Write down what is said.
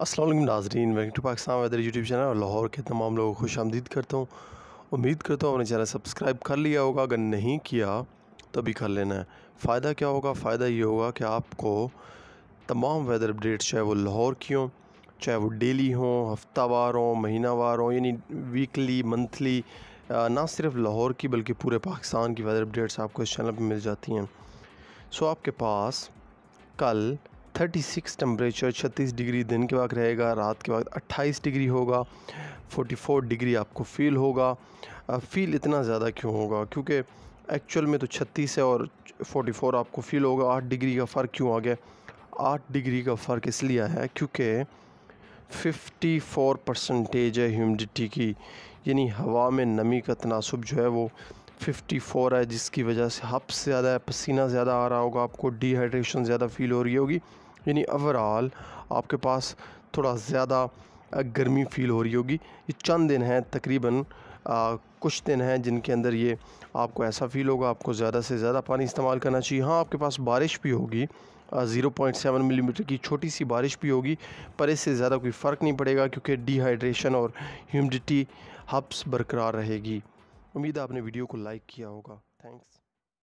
असलम नाजरीन welcome to Pakistan weather YouTube channel और लाहौर के तमाम लोगों को खुश आमदीद करता हूँ उम्मीद करता हूँ अपने चैनल सब्सक्राइब कर लिया होगा अगर नहीं किया तो भी कर लेना है फ़ायदा क्या होगा फ़ायदा ये होगा कि आपको तमाम वेदर अपडेट्स चाहे वो लाहौर की हों चाहे वो डेली हों हफ्तावार हों महीनावार हों यानी वीकली मंथली ना सिर्फ लाहौर की बल्कि पूरे पाकिस्तान की वेदर अपडेट्स आपको इस चैनल पर मिल जाती हैं सो आपके पास कल 36 टेम्परेचर छत्तीस डिग्री दिन के वक्त रहेगा रात के वक्त 28 डिग्री होगा 44 डिग्री आपको फील होगा फील इतना ज़्यादा क्यों होगा क्योंकि एक्चुअल में तो 36 है और 44 आपको फील होगा 8 डिग्री का फ़र्क क्यों आ गया 8 डिग्री का फ़र्क इसलिए है क्योंकि 54 परसेंटेज है ह्यूमिडिटी की यानी हवा में नमी का तनासब जो है वो 54 है जिसकी वजह से हप ज़्यादा है पसीना ज़्यादा आ रहा होगा आपको डिहाइड्रेशन ज़्यादा फील हो रही होगी यानी ओवरऑल आपके पास थोड़ा ज़्यादा गर्मी फील हो रही होगी ये चंद दिन हैं तकरीबन कुछ दिन हैं जिनके अंदर ये आपको ऐसा फील होगा आपको ज़्यादा से ज़्यादा पानी इस्तेमाल करना चाहिए हाँ आपके पास बारिश भी होगी ज़ीरो पॉइंट सेवन की छोटी सी बारिश भी होगी पर इससे ज़्यादा कोई फ़र्क नहीं पड़ेगा क्योंकि डिहाइड्रेशन और ह्यूमिडिटी हब्स बरकरार रहेगी उम्मीद है आपने वीडियो को लाइक किया होगा थैंक्स